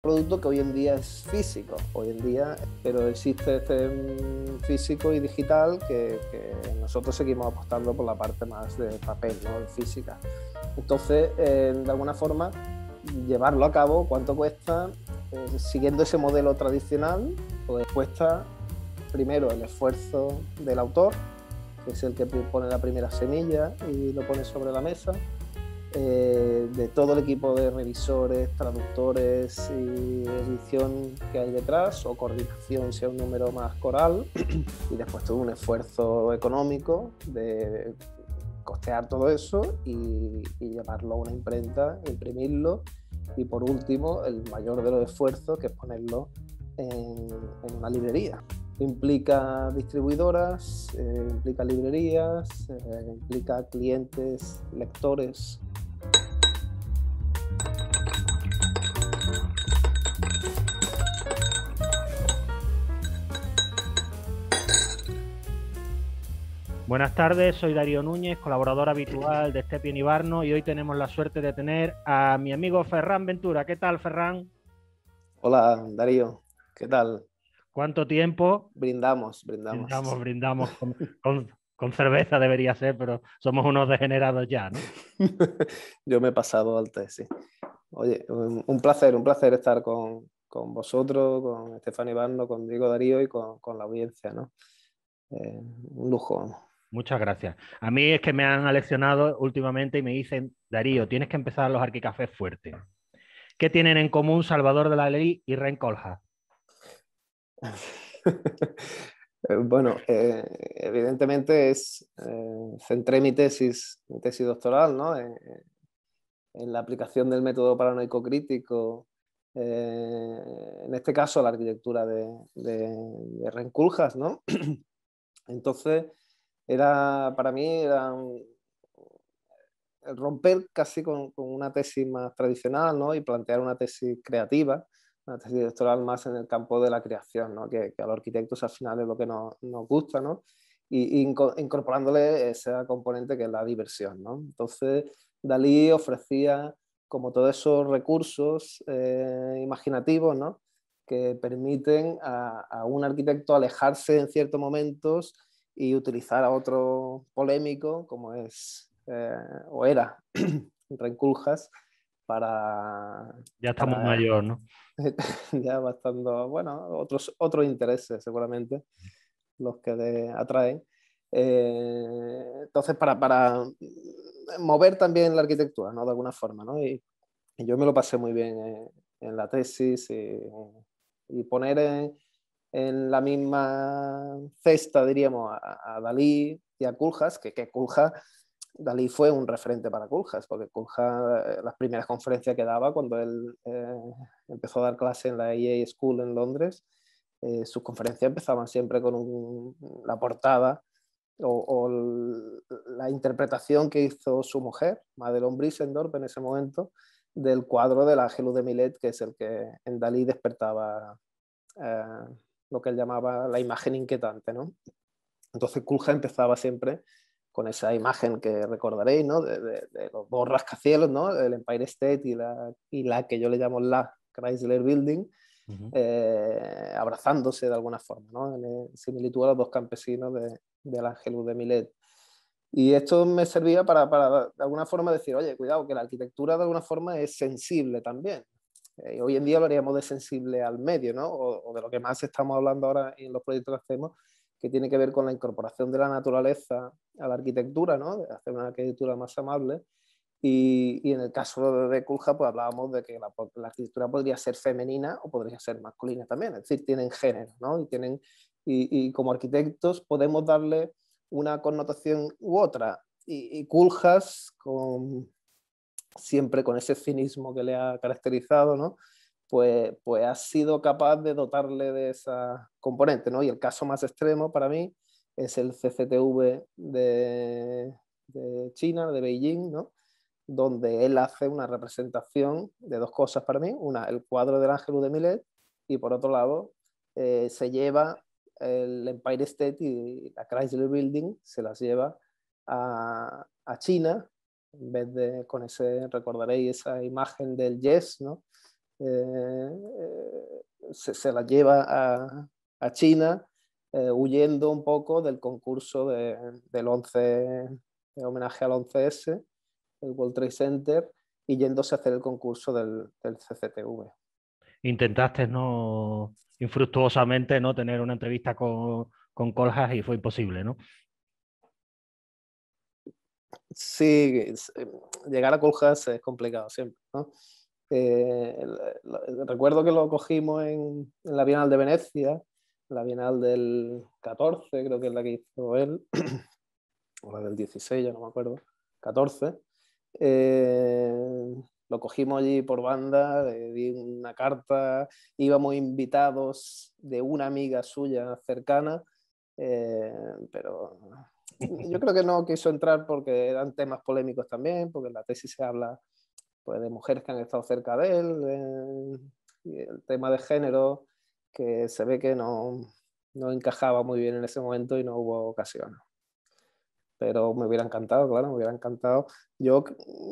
producto que hoy en día es físico, hoy en día, pero existe este mm, físico y digital que, nosotros seguimos apostando por la parte más de papel, ¿no? física. Entonces, eh, de alguna forma, llevarlo a cabo, cuánto cuesta, eh, siguiendo ese modelo tradicional, pues cuesta primero el esfuerzo del autor, que es el que pone la primera semilla y lo pone sobre la mesa, eh, de todo el equipo de revisores, traductores y edición que hay detrás, o coordinación sea un número más coral, y después todo un esfuerzo económico de costear todo eso y, llevarlo a una imprenta, imprimirlo, y por último, el mayor de los esfuerzos, que es ponerlo en, una librería implica distribuidoras, eh, implica librerías, eh, implica clientes, lectores Buenas tardes, soy Darío Núñez, colaborador habitual de Estepio y y hoy tenemos la suerte de tener a mi amigo Ferran Ventura. ¿Qué tal, Ferran? Hola, Darío. ¿Qué tal? ¿Cuánto tiempo? Brindamos, brindamos. Brindamos, brindamos. Con, cerveza debería ser, pero somos unos degenerados ya, ¿no? Yo me he pasado té, sí. Oye, un, placer, un placer estar con, vosotros, con Estefan Ibarno, con Diego Darío y con, la audiencia, ¿no? Eh, un lujo. Muchas gracias. A mí es que me han aleccionado últimamente y me dicen, Darío, tienes que empezar los arquicafés fuertes. ¿Qué tienen en común Salvador de la Ley y Ren Colja? bueno, eh, evidentemente es, eh, centré mi tesis, mi tesis doctoral ¿no? en, la aplicación del método paranoico crítico eh, en este caso la arquitectura de, de, ¿no? Entonces, era para mí era romper casi con, una tesis más tradicional ¿no? y plantear una tesis creativa, una tesis doctoral más en el campo de la creación, ¿no? que, que, a los arquitectos al final es lo que nos, nos gusta, ¿no? y, incorporándole ese componente que es la diversión. ¿no? Entonces, Dalí ofrecía como todos esos recursos eh, imaginativos que permiten a, a un arquitecto alejarse en ciertos momentos y utilizar a otro polémico como es eh, o era Renculjas para... Ya estamos mayores, mayor, ¿no? ya bastante, bueno, otros, otros intereses seguramente los que atraen. Eh, entonces, para, para, mover también la arquitectura, ¿no? De alguna forma, ¿no? Y, yo me lo pasé muy bien eh, en, la tesis y poner en, en la misma cesta, diríamos, a, Dalí y a Kuljas, que, que Kuljas, Dalí fue un referente para Kuljas, porque Kuljas, eh, las primeras conferencias que daba cuando él eh, empezó a dar clase en la EA School en Londres, eh, sus conferencias empezaban siempre con la portada o, la interpretación que hizo su mujer, Madeleine Brissendorf, en ese momento, del cuadro del ángel de Millet que es el que en Dalí despertaba lo que él llamaba la imagen inquietante. ¿no? Entonces Kulja empezaba siempre con esa imagen que recordaréis, ¿no? de, los dos rascacielos, ¿no? el Empire State y la, que yo le llamo la Chrysler Building, eh, abrazándose de alguna forma, en eh, similitud a los dos campesinos de, del Ángelus de Milet. Y esto me servía para, para, de alguna forma, decir, oye, cuidado, que la arquitectura de alguna forma es sensible también eh, hoy en día lo haríamos de sensible al medio, ¿no? O, de lo que más estamos hablando ahora en los proyectos que hacemos, que tiene que ver con la incorporación de la naturaleza a la arquitectura, ¿no? hacer una arquitectura más amable. Y, en el caso de culja, pues hablábamos de que la, arquitectura podría ser femenina o podría ser masculina también, es decir, tienen género, ¿no? Y, tienen, y, como arquitectos podemos darle una connotación u otra. Y, y con siempre con ese cinismo que le ha caracterizado, ¿no? Pues, pues ha sido capaz de dotarle de esa componente, Y el caso más extremo para mí es el CCTV de, China, de Beijing, donde él hace una representación de dos cosas para mí. Una, el cuadro del Ángel de Millet y por otro lado, eh, se lleva el Empire State y la Chrysler Building, se las lleva a China en vez de con ese, recordaréis esa imagen del yes, ¿no? Eh, eh, se, la lleva a, China eh, huyendo un poco del concurso del 11, homenaje al 11S, el World Trade Center, y yéndose a hacer el concurso del, del CCTV. Intentaste no infructuosamente no tener una entrevista con, con Coljas y fue imposible, ¿no? sí, em, llegar a Coljas es complicado siempre, eh, recuerdo que lo cogimos en, la Bienal de Venecia, la Bienal del 14, creo que es la que hizo él, o la del 16, ya no me acuerdo, 14. Eh, lo cogimos allí por banda, le di una carta, íbamos invitados de una amiga suya cercana, eh, pero yo creo que no quiso entrar porque eran temas polémicos también, porque en la tesis se habla pues, de mujeres que han estado cerca de él, eh, y el tema de género, que se ve que no, encajaba muy bien en ese momento y no hubo ocasión. Pero me hubiera encantado, claro, me hubiera encantado. Yo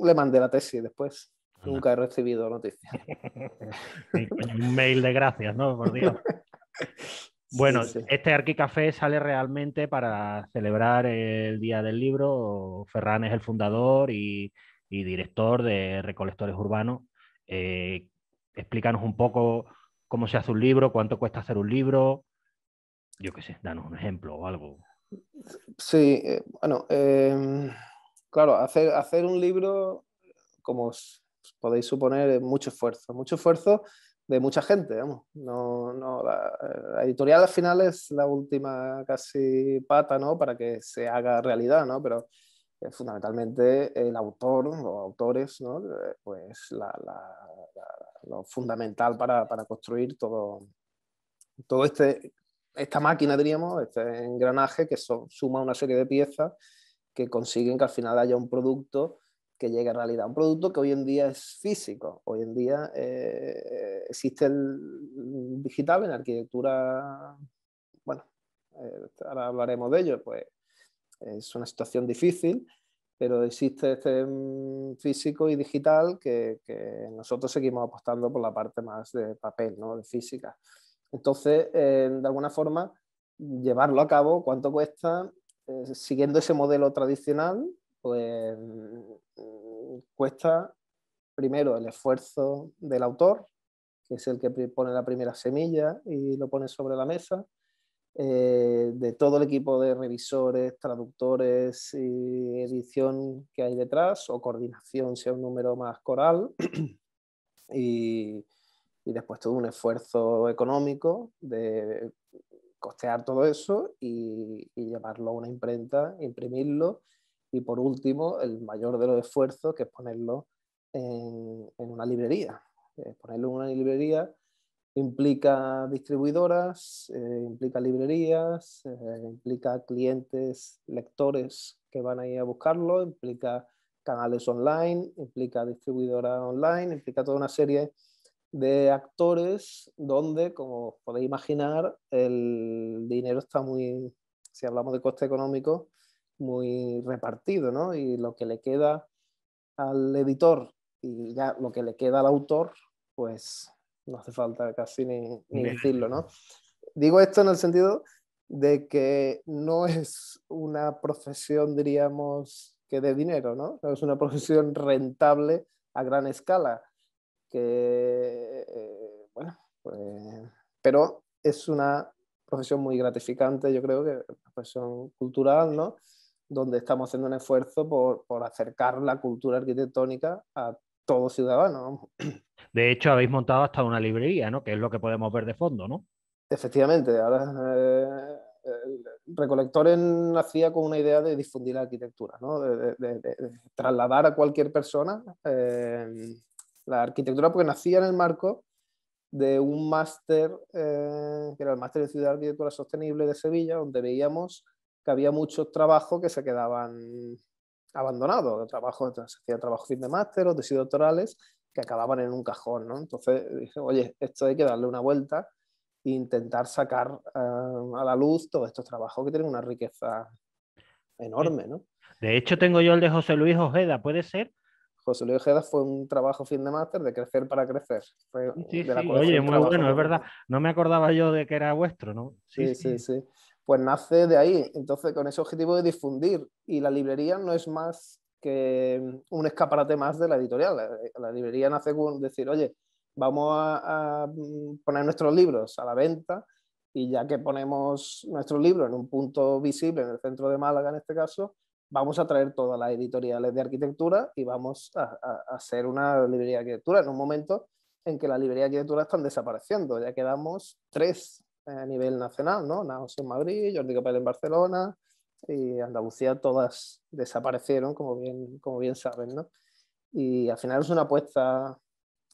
le mandé la tesis después. Nunca he recibido noticias. un mail de gracias, ¿no? Por Dios. Bueno, este Arquicafé sale realmente para celebrar el Día del Libro. Ferran es el fundador y, director de Recolectores Urbanos. Eh, explícanos un poco cómo se hace un libro, cuánto cuesta hacer un libro. Yo qué sé, danos un ejemplo o algo. Sí, eh, bueno, em, claro, hacer, hacer un libro, como podéis suponer, es mucho esfuerzo, mucho esfuerzo de mucha gente, la, editorial al final es la última casi pata, ¿no? Para que se haga realidad, ¿no? Pero eh, fundamentalmente el autor, o autores, ¿no? Eh, pues lo fundamental para, construir todo, todo este, esta máquina, diríamos, este engranaje que suma una serie de piezas que consiguen que al final haya un producto que llegue a realidad. Un producto que hoy en día es físico, hoy en día eh, existe el digital en arquitectura, bueno, eh, ahora hablaremos de ello, pues es una situación difícil, pero existe este mm, físico y digital que, nosotros seguimos apostando por la parte más de papel, ¿no? de física. Entonces, eh, de alguna forma, llevarlo a cabo, cuánto cuesta, siguiendo ese modelo tradicional pues mm, cuesta primero el esfuerzo del autor, que es el que pone la primera semilla y lo pone sobre la mesa, eh, de todo el equipo de revisores, traductores y edición que hay detrás, o coordinación, sea un número más coral, y, después todo un esfuerzo económico de costear todo eso y, y llevarlo a una imprenta, imprimirlo y por último, el mayor de los esfuerzos, que es ponerlo en, una librería. Eh, ponerlo en una librería implica distribuidoras, eh, implica librerías, eh, implica clientes, lectores que van a ir a buscarlo, implica canales online, implica distribuidora online, implica toda una serie de actores donde, como podéis imaginar, el dinero está muy, si hablamos de coste económico, muy repartido, ¿no? Y lo que le queda al editor y ya lo que le queda al autor, pues no hace falta casi ni, decirlo, ¿no? Digo esto en el sentido de que no es una profesión, diríamos, que de dinero, ¿no? Es una profesión rentable a gran escala, que, eh, bueno, pues, pero es una profesión muy gratificante, yo creo que una profesión cultural, ¿no? donde estamos haciendo un esfuerzo por, por acercar la cultura arquitectónica a todo ciudadano. De hecho, habéis montado hasta una librería, ¿no? Que es lo que podemos ver de fondo, ¿no? Efectivamente, ahora eh, Recolectores nacía con una idea de difundir la arquitectura, ¿no? de, trasladar a cualquier persona eh, la arquitectura, porque nacía en el marco de un máster, eh, que era el máster de Ciudad Arquitectura Sostenible de Sevilla, donde veíamos que había muchos trabajos que se quedaban abandonados, trabajo, se hacía trabajo fin de máster o tesis doctorales que acababan en un cajón, ¿no? Entonces dije, oye, esto hay que darle una vuelta e intentar sacar eh, a la luz todos estos trabajos que tienen una riqueza enorme, ¿no? De hecho, tengo yo el de José Luis Ojeda, ¿puede ser? José Luis Ojeda fue un trabajo fin de máster de crecer para crecer. sí, Oye, muy bueno, es verdad. No me acordaba yo de que era vuestro, ¿no? sí, sí. sí pues nace de ahí. Entonces, con ese objetivo de difundir. Y la librería no es más que un escaparate más de la editorial. La, librería nace con decir, oye, vamos a, mm, poner nuestros libros a la venta y ya que ponemos nuestros libros en un punto visible, en el centro de Málaga en este caso, vamos a traer todas las editoriales de arquitectura y vamos a, hacer una librería de arquitectura en un momento en que la librería de arquitectura están desapareciendo. Ya quedamos tres a nivel nacional, ¿no? Naos en Madrid, Jordi Capel en Barcelona y Andalucía todas desaparecieron, como bien, como bien saben, ¿no? Y al final es una apuesta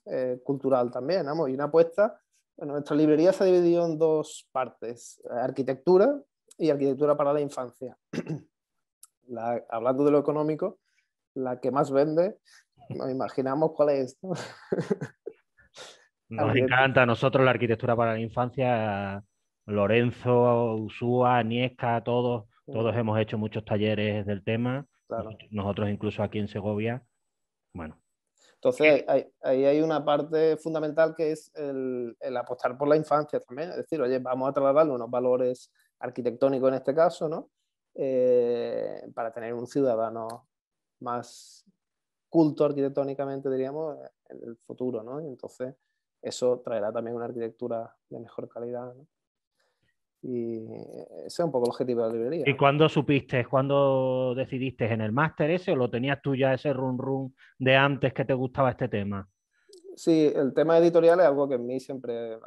eh, cultural también, vamos, y una apuesta, bueno, nuestra librería se ha dividido en dos partes, arquitectura y arquitectura para la infancia. hablando de lo económico, la que más vende, nos imaginamos cuál es. ¿no? Nos encanta a nosotros la arquitectura para la infancia. Lorenzo, Usúa, Niesca, todos, todos hemos hecho muchos talleres del tema. Nosotros incluso aquí en Segovia. Bueno. Entonces, ahí hay, una parte fundamental que es el, apostar por la infancia también. Es decir, oye, vamos a trasladar unos valores arquitectónicos en este caso, ¿no? Eh, para tener un ciudadano más culto arquitectónicamente, diríamos, en el futuro, ¿no? Y entonces, eso traerá también una arquitectura de mejor calidad. Y ese es un poco el objetivo de la librería. ¿Y cuándo supiste, cuándo decidiste en el máster ese o lo tenías tú ya ese run run de antes que te gustaba este tema? Sí, el tema editorial es algo que en mí siempre,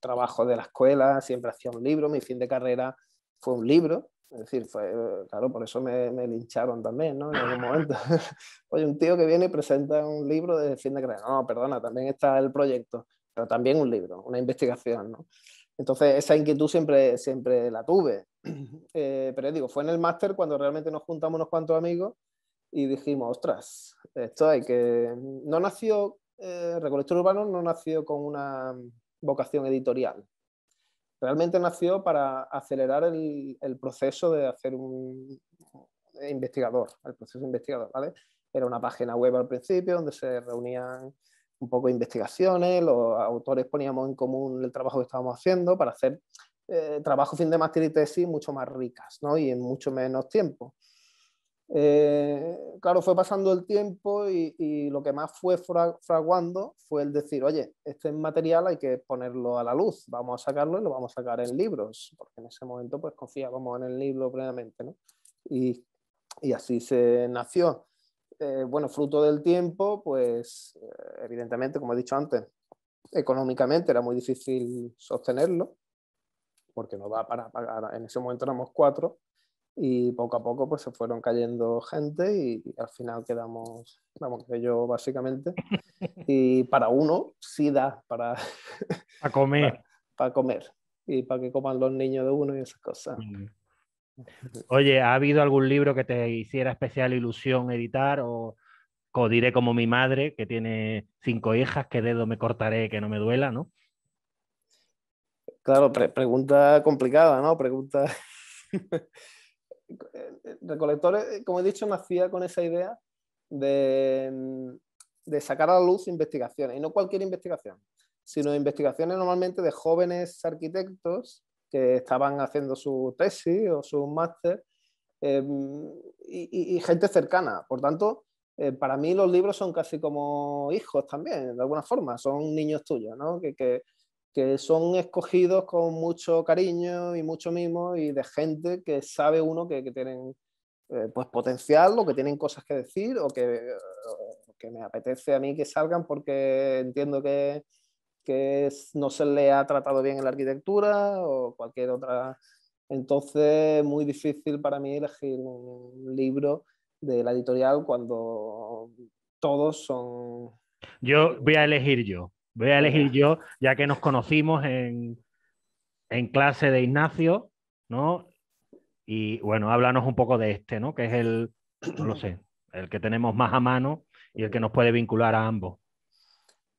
trabajo de la escuela, siempre hacía un libro, mi fin de carrera fue un libro, es decir, fue, claro, por eso me, me, lincharon también, ¿no? En algún momento. Oye, un tío que viene y presenta un libro de fin de carrera, no, perdona, también está el proyecto pero también un libro, una investigación. ¿no? Entonces, esa inquietud siempre, siempre la tuve. Eh, pero digo, fue en el máster cuando realmente nos juntamos unos cuantos amigos y dijimos, ostras, esto hay que... No nació, eh, Recolector Urbano no nació con una vocación editorial. Realmente nació para acelerar el, el proceso de hacer un investigador, el proceso investigador, ¿vale? Era una página web al principio donde se reunían un poco de investigaciones, los autores poníamos en común el trabajo que estábamos haciendo para hacer eh, trabajo fin de máster y tesis mucho más ricas ¿no? y en mucho menos tiempo. Eh, claro, fue pasando el tiempo y, lo que más fue fraguando fue el decir, oye, este material hay que ponerlo a la luz, vamos a sacarlo y lo vamos a sacar en libros, porque en ese momento pues confiábamos en el libro plenamente, ¿no? y, y, así se nació. Eh, bueno, fruto del tiempo, pues eh, evidentemente, como he dicho antes, económicamente era muy difícil sostenerlo, porque no va para pagar, en ese momento éramos cuatro, y poco a poco pues se fueron cayendo gente y, al final quedamos, vamos, que yo básicamente, y para uno sí da para... A comer. Para, comer y para que coman los niños de uno y esas cosas. Mm. Oye, ¿ha habido algún libro que te hiciera especial ilusión editar o, o diré como mi madre, que tiene cinco hijas, qué dedo me cortaré que no me duela, ¿no? Claro, pregunta complicada, ¿no? Pregunta... Recolectores, eh, como he dicho, nacía con esa idea de, mm, de sacar a la luz investigaciones, y no cualquier investigación, sino investigaciones normalmente de jóvenes arquitectos que estaban haciendo su tesis o su máster em, y, gente cercana. Por tanto, eh, para mí los libros son casi como hijos también, de alguna forma, son niños tuyos, que, que, son escogidos con mucho cariño y mucho mimo y de gente que sabe uno que, que tienen eh, pues, potencial o que tienen cosas que decir o que, que me apetece a mí que salgan porque entiendo que que no se le ha tratado bien en la arquitectura o cualquier otra. Entonces, muy difícil para mí elegir un libro de la editorial cuando todos son... Yo voy a elegir yo, voy a elegir yo, ya que nos conocimos en, en clase de Ignacio, ¿no? Y bueno, háblanos un poco de este, ¿no? Que es el, no lo sé, el que tenemos más a mano y el que nos puede vincular a ambos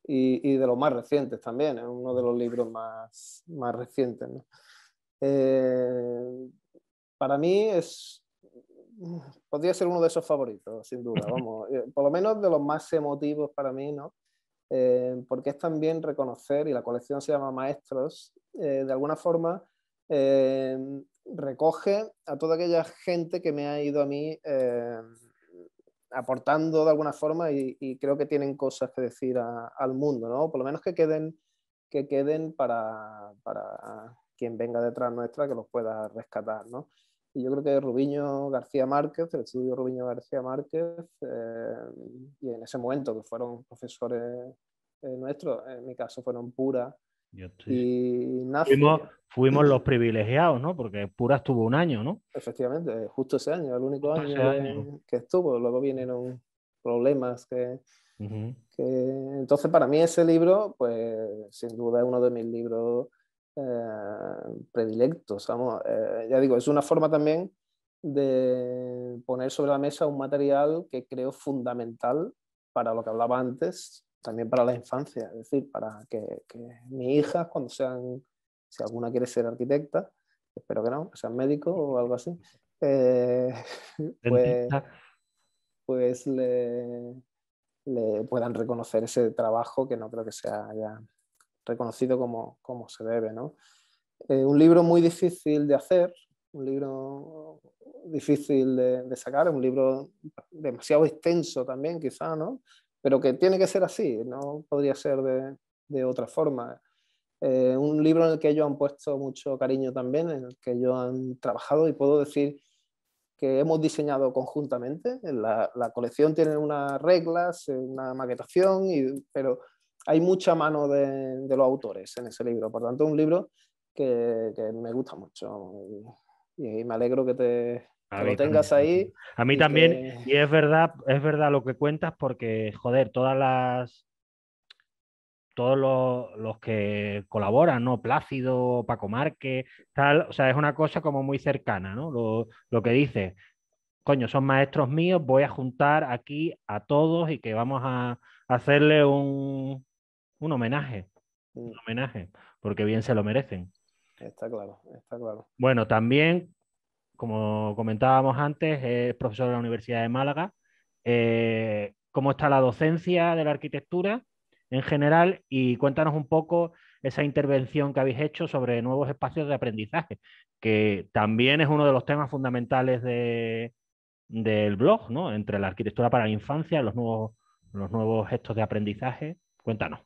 y, de los más recientes también, es uno de los libros más, más recientes. Eh, para mí es, podría ser uno de esos favoritos, sin duda, vamos, eh, por lo menos de los más emotivos para mí, ¿no? Eh, porque es también reconocer, y la colección se llama Maestros, de alguna forma recoge a toda aquella gente que me ha ido a mí aportando de alguna forma y, creo que tienen cosas que decir al mundo, ¿no? Por lo menos que queden, que queden para, quien venga detrás nuestra que los pueda rescatar, ¿no? Y yo creo que Rubiño García Márquez, el estudio Rubiño García Márquez, eh, y en ese momento que fueron profesores eh, nuestros, en mi caso fueron Pura y fuimos, los privilegiados, ¿no? Porque Pura estuvo un año, ¿no? Efectivamente, eh, justo ese año, el único año, que estuvo. Luego vinieron problemas que, Entonces, para mí ese libro, pues, sin duda es uno de mis libros eh, predilectos. Eh, ya digo, es una forma también de poner sobre la mesa un material que creo fundamental para lo que hablaba antes, también para la infancia, es decir, para que, que mis hijas, cuando sean, si alguna quiere ser arquitecta, espero que no, que sean médico o algo así, eh, pues, pues le, puedan reconocer ese trabajo que no creo que sea ya reconocido como, como se debe. ¿no? Eh, un libro muy difícil de hacer, un libro difícil de, de sacar, un libro demasiado extenso también quizá, ¿no? pero que tiene que ser así, no podría ser de, de otra forma. Eh, un libro en el que ellos han puesto mucho cariño también, en el que ellos han trabajado y puedo decir que hemos diseñado conjuntamente. La, la colección tiene unas reglas, eh, una maquetación, y, pero hay mucha mano de, de, los autores en ese libro. Por tanto, un libro que, me gusta mucho y, y, me alegro que te, lo tengas ahí. A mí también, y es verdad, es verdad lo que cuentas, porque, joder, todas las. Todos los, que colaboran, ¿no? Plácido, Paco Márquez, tal, o sea, es una cosa como muy cercana, ¿no? Lo, lo que dice, coño, son maestros míos, voy a juntar aquí a todos y que vamos a hacerle un, un homenaje, un mm. homenaje, porque bien se lo merecen. Está claro, está claro. Bueno, también como comentábamos antes, es profesor de la Universidad de Málaga. Eh, ¿Cómo está la docencia de la arquitectura en general? Y cuéntanos un poco esa intervención que habéis hecho sobre nuevos espacios de aprendizaje, que también es uno de los temas fundamentales del blog, ¿no? Entre la arquitectura para la infancia, los nuevos, los nuevos gestos de aprendizaje. Cuéntanos.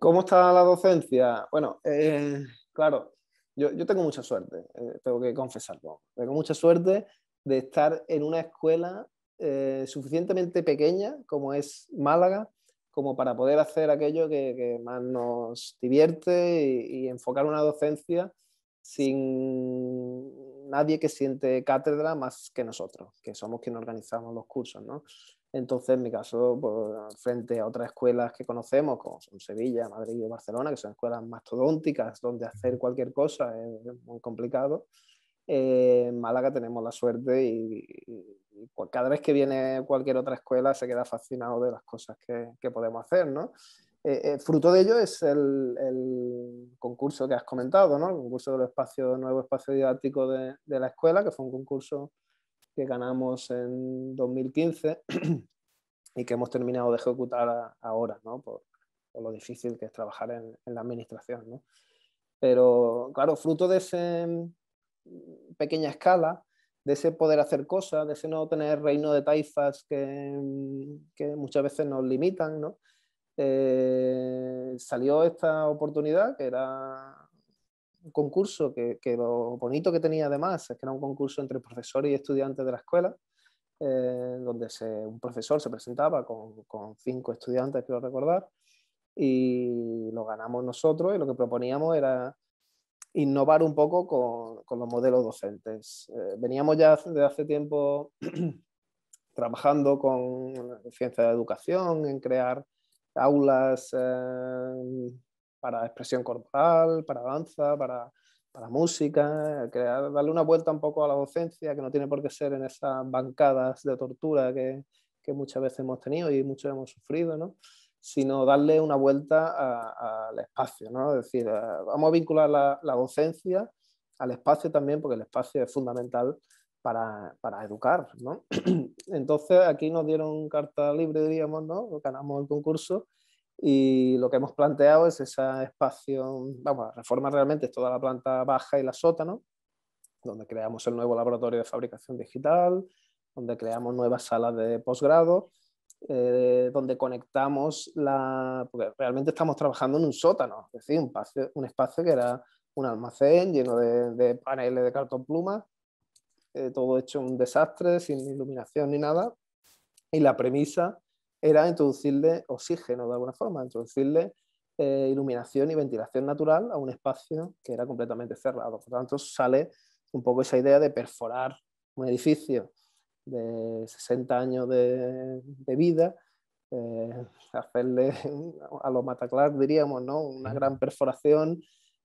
¿Cómo está la docencia? Bueno, eh, claro, yo, tengo mucha suerte, eh, tengo que confesarlo. Tengo mucha suerte de estar en una escuela eh, suficientemente pequeña como es Málaga, como para poder hacer aquello que, más nos divierte y, y, enfocar una docencia sin nadie que siente cátedra más que nosotros, que somos quienes organizamos los cursos. ¿no? Entonces, en mi caso, pues, frente a otras escuelas que conocemos, como son Sevilla, Madrid y Barcelona, que son escuelas mastodónticas donde hacer cualquier cosa es muy complicado, eh, en Málaga tenemos la suerte y, pues, cada vez que viene cualquier otra escuela se queda fascinado de las cosas que, podemos hacer, ¿no? Eh, eh, fruto de ello es el, concurso que has comentado, ¿no? El concurso del espacio, nuevo espacio didáctico de, de la escuela, que fue un concurso que ganamos en 2015 y que hemos terminado de ejecutar ahora, ¿no? Por, lo difícil que es trabajar en, la administración, ¿no? Pero, claro, fruto de esa mm, pequeña escala, de ese poder hacer cosas, de ese no tener reino de taifas que, mm, muchas veces nos limitan, ¿no? Eh, salió esta oportunidad que era un concurso que, lo bonito que tenía además es que era un concurso entre profesores y estudiantes de la escuela, eh, donde un profesor se presentaba con, cinco estudiantes, quiero recordar, y lo ganamos nosotros y lo que proponíamos era innovar un poco con, con los modelos docentes. Eh, veníamos ya desde hace tiempo trabajando con ciencia de educación, en crear aulas eh, para expresión corporal, para danza, para, para música, darle una vuelta un poco a la docencia, que no tiene por qué ser en esas bancadas de tortura que, que muchas veces hemos tenido y muchos hemos sufrido, ¿no? sino darle una vuelta al espacio, ¿no? es decir, vamos a vincular la, la, docencia al espacio también, porque el espacio es fundamental para, para educar. ¿no? Entonces aquí nos dieron carta libre, diríamos, ¿no? ganamos el concurso y lo que hemos planteado es esa espacio, vamos, la reforma realmente es toda la planta baja y la sótano, donde creamos el nuevo laboratorio de fabricación digital, donde creamos nuevas salas de posgrado, eh, donde conectamos la... porque realmente estamos trabajando en un sótano, es decir, un espacio, un espacio que era un almacén lleno de, paneles de cartón pluma, eh, todo hecho un desastre, sin iluminación ni nada. Y la premisa era introducirle oxígeno de alguna forma, introducirle eh, iluminación y ventilación natural a un espacio que era completamente cerrado. Por lo tanto, sale un poco esa idea de perforar un edificio de 60 años de, vida, eh, hacerle a los mataclar, diríamos, ¿no? una gran perforación,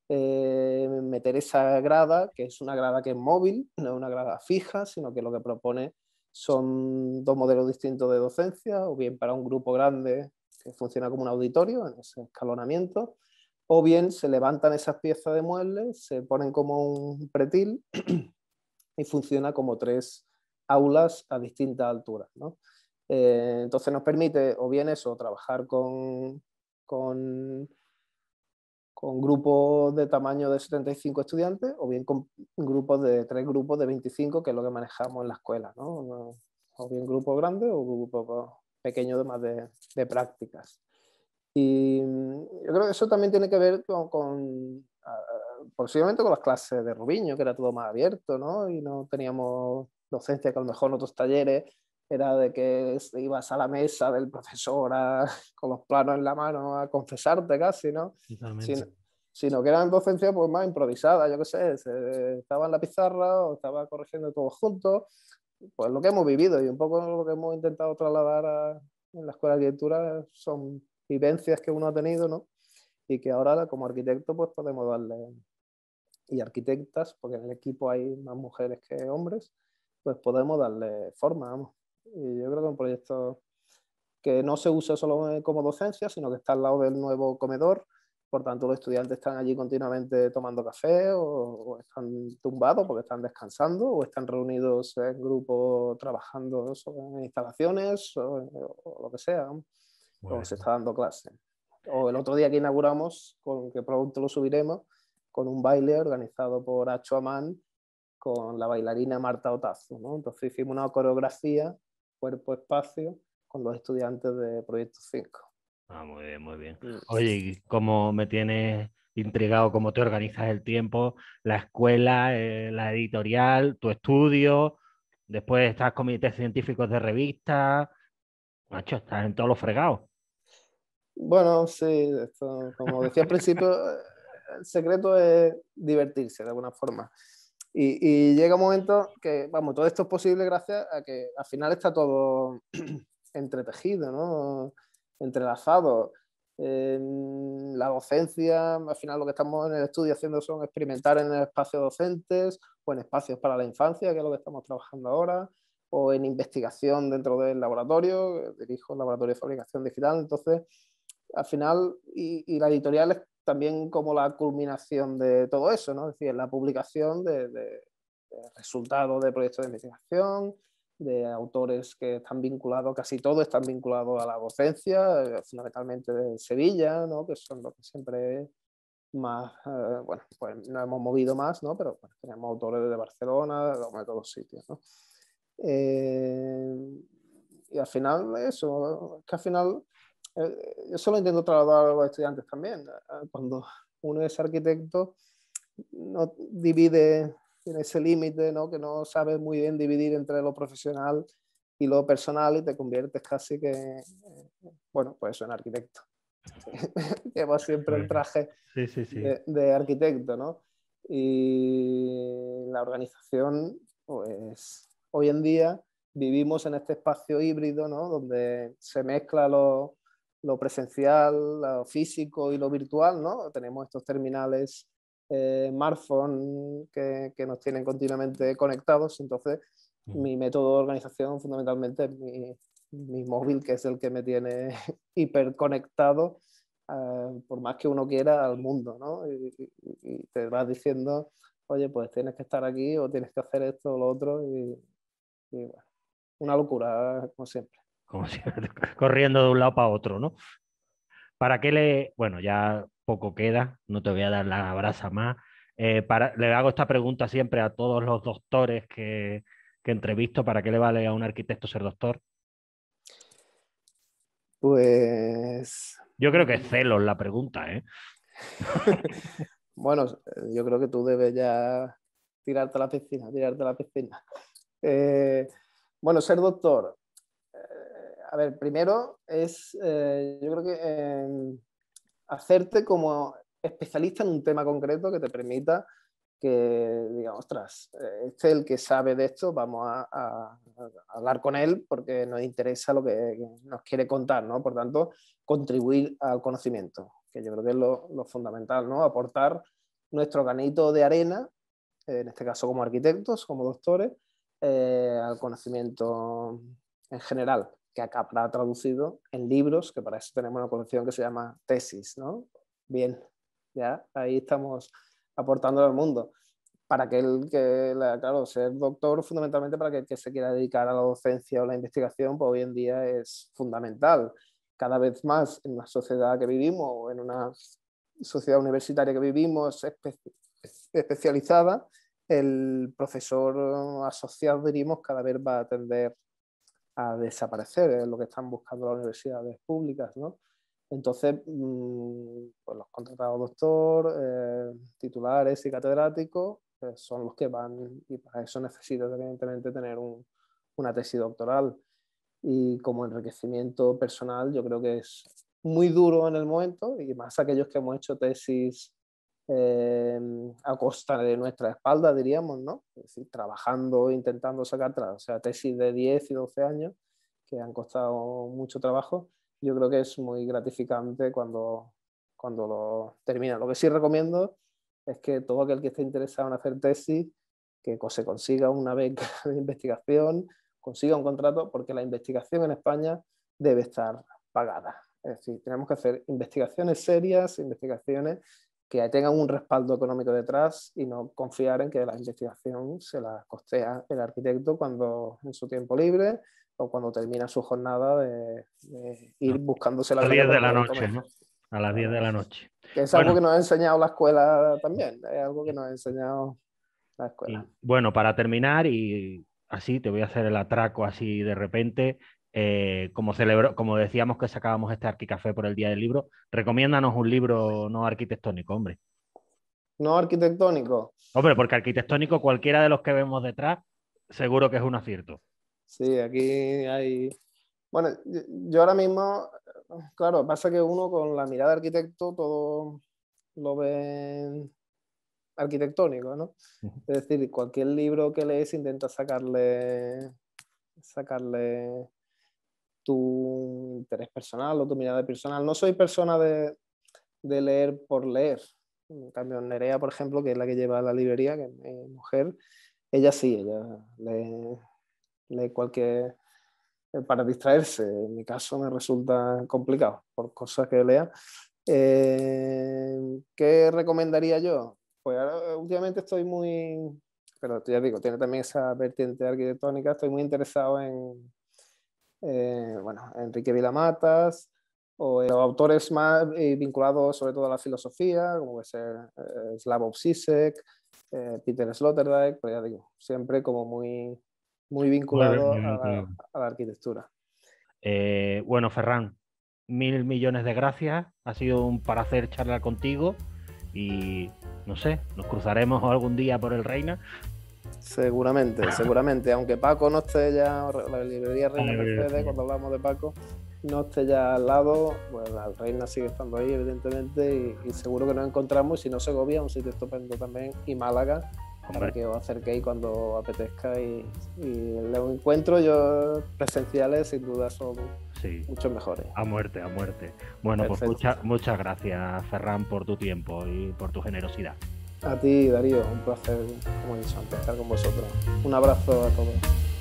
eh, meter esa grada, que es una grada que es móvil, no es una grada fija, sino que lo que propone son dos modelos distintos de docencia, o bien para un grupo grande que funciona como un auditorio en ese escalonamiento, o bien se levantan esas piezas de muebles, se ponen como un pretil y funciona como tres aulas a distintas alturas. Eh, entonces nos permite o bien eso, trabajar con con grupos de tamaño de 75 estudiantes o bien con grupos de tres grupos de 25, que es lo que manejamos en la escuela, ¿no? O bien grupos grandes o grupos pequeños de más de, prácticas. Y mm, yo creo que eso también tiene que ver con, posiblemente con las clases de Rubiño, que era todo más abierto, ¿no? Y no teníamos docencia que a lo mejor en otros talleres era de que ibas a la mesa del profesor con los planos en la mano a confesarte casi, ¿no? Sino, que eran docencias pues, más improvisadas, yo qué sé, estaba en la pizarra o estaba corrigiendo todo junto, pues lo que hemos vivido y un poco lo que hemos intentado trasladar en la escuela de arquitectura son vivencias que uno ha tenido, ¿no? Y que ahora como arquitecto pues podemos darle, y arquitectas, porque en el equipo hay más mujeres que hombres, pues podemos darle forma, vamos. Y yo creo que un proyecto que no se usa solo eh, como docencia, sino que está al lado del nuevo comedor. Por tanto, los estudiantes están allí continuamente tomando café o, están tumbados porque están descansando o están reunidos en grupo trabajando en instalaciones o, lo que sea, o se está dando clase. O el otro día que inauguramos, con que pronto lo subiremos, con un baile organizado por Acho Amán con la bailarina Marta Otazo. Entonces hicimos una coreografía Cuerpo Espacio con los estudiantes de Proyecto 5. Ah, muy bien, muy bien. Mm. Oye, ¿cómo me tienes intrigado cómo te organizas el tiempo, la escuela, eh, la editorial, tu estudio, después estás comités científicos de revistas, macho, estás en todos los fregados. Bueno, sí, como decía al principio, eh, el secreto es divertirse de alguna forma. Y, llega un momento que, vamos, todo esto es posible gracias a que al final está todo entretejido, ¿no? entrelazado. Em, la docencia, al final lo que estamos en el estudio haciendo son experimentar en el espacio docentes o en espacios para la infancia, que es lo que estamos trabajando ahora, o en investigación dentro del laboratorio, dirijo el laboratorio de fabricación digital, entonces al final, y, y la editorial es también como la culminación de todo eso, ¿no? Es decir, la publicación de, resultados de proyectos de investigación, de autores que están vinculados, casi todos están vinculados a la docencia, eh, fundamentalmente de Sevilla, ¿no? que son los que siempre más, eh, bueno, pues no hemos movido más, ¿no? pero tenemos autores de Barcelona, de todos sitios. ¿no? Eh, y al final, eso, es que al final eh, yo solo intento trasladar a los estudiantes también. Ah, cuando uno es arquitecto, no divide en ese límite, ¿no? que no sabes muy bien dividir entre lo profesional y lo personal y te conviertes casi que, eh, bueno, pues en arquitecto. Lleva siempre el traje De, arquitecto, ¿no? Y la organización, pues hoy en día vivimos en este espacio híbrido, ¿no? Donde se mezcla lo, lo presencial, lo físico y lo virtual, ¿no? Tenemos estos terminales eh, smartphone que, nos tienen continuamente conectados, entonces mm. mi método de organización fundamentalmente es mi, móvil, que es el que me tiene hiperconectado, conectado eh, por más que uno quiera, al mundo, ¿no? Y, te vas diciendo, oye, pues tienes que estar aquí o tienes que hacer esto o lo otro, y bueno, una locura, como siempre. corriendo de un lado para otro, ¿no? ¿Para qué le.? Bueno, ya poco queda, no te voy a dar la brasa más. Eh, para, le hago esta pregunta siempre a todos los doctores que, que entrevisto: ¿para qué le vale a un arquitecto ser doctor? Pues. Yo creo que es celos la pregunta, ¿eh? bueno, yo creo que tú debes ya tirarte a la piscina, tirarte a la piscina. Eh, bueno, ser doctor, a ver, primero es, eh, yo creo que em, hacerte como especialista en un tema concreto que te permita que diga, ostras, eh, este es el que sabe de esto, vamos a, hablar con él porque nos interesa lo que nos quiere contar, ¿no? Por tanto, contribuir al conocimiento, que yo creo que es lo, fundamental, ¿no? Aportar nuestro granito de arena, en este caso como arquitectos, como doctores, eh, al conocimiento en general que acabará traducido en libros, que para eso tenemos una colección que se llama Tesis, ¿no? Bien, ya ahí estamos aportando al mundo. Para que el que, claro, ser doctor fundamentalmente para que que se quiera dedicar a la docencia o la investigación, pues hoy en día es fundamental. Cada vez más en la sociedad que vivimos, o en una sociedad universitaria que vivimos especializada, el profesor asociado, diríamos, cada vez va a atender a desaparecer, es lo que están buscando las universidades públicas, Entonces, mm, pues los contratados doctor, eh, titulares y catedráticos eh, son los que van, y para eso necesitas evidentemente tener una tesis doctoral. Y como enriquecimiento personal, yo creo que es muy duro en el momento, y más aquellos que hemos hecho tesis eh, a costa de nuestra espalda, diríamos, ¿no? Es decir, trabajando, intentando sacar atrás, o sea, tesis de 10 y 12 años que han costado mucho trabajo. Yo creo que es muy gratificante cuando, cuando lo termina. Lo que sí recomiendo es que todo aquel que esté interesado en hacer tesis, que se consiga una beca de investigación, consiga un contrato, porque la investigación en España debe estar pagada. Es decir, tenemos que hacer investigaciones serias, investigaciones que tengan un respaldo económico detrás y no confiar en que la investigación se la costea el arquitecto cuando en su tiempo libre o cuando termina su jornada de, ir buscándose la A las 10 de la noche, ¿no? A las 10 de la noche. es algo que nos ha enseñado la escuela también, es algo que nos ha enseñado la escuela. bueno, para terminar, y así te voy a hacer el atraco así de repente, eh, como, como decíamos que sacábamos este Arquicafé por el Día del Libro, recomiéndanos un libro no arquitectónico, hombre. No arquitectónico. Hombre, porque arquitectónico cualquiera de los que vemos detrás, seguro que es un acierto. Sí, aquí hay... Bueno, yo ahora mismo, claro, pasa que uno con la mirada de arquitecto todo lo ve arquitectónico, ¿no? Es decir, cualquier libro que lees intenta sacarle sacarle tu interés personal o tu mirada personal. No soy persona de, de leer por leer. En cambio, Nerea, por ejemplo, que es la que lleva la librería, que es eh, mujer, ella sí, ella lee, cualquier... Eh, para distraerse. En mi caso me resulta complicado por cosas que lea. Eh, ¿Qué recomendaría yo? Pues ahora, últimamente estoy muy, pero ya digo, tiene también esa vertiente arquitectónica, estoy muy interesado en, eh, bueno, Enrique Vilamatas, eh, o autores más eh, vinculados sobre todo a la filosofía, como puede ser Slavoj Zizek, Peter Sloterdijk, pero pues ya digo, siempre como muy, muy vinculado a, la, a, la, arquitectura. bueno, Ferran, mil millones de gracias. Ha sido un placer charlar contigo y no sé, nos cruzaremos algún día por el Reina. Seguramente, ah. seguramente. Aunque Paco no esté ya, la librería Reina ah, Mercedes, cuando hablamos de Paco, no esté ya al lado, pues la Reina sigue estando ahí, evidentemente, y, seguro que nos encontramos. Si no, se Segovia, un sitio estupendo también, y Málaga, para que os acerquéis cuando apetezca. Y, y los encuentros yo, presenciales, sin duda, son mucho mejores. A muerte, a muerte. Bueno, pues muchas gracias, Ferran, por tu tiempo y por tu generosidad. A ti, Darío, un placer, como he dicho, empezar con vosotros. Un abrazo a todos.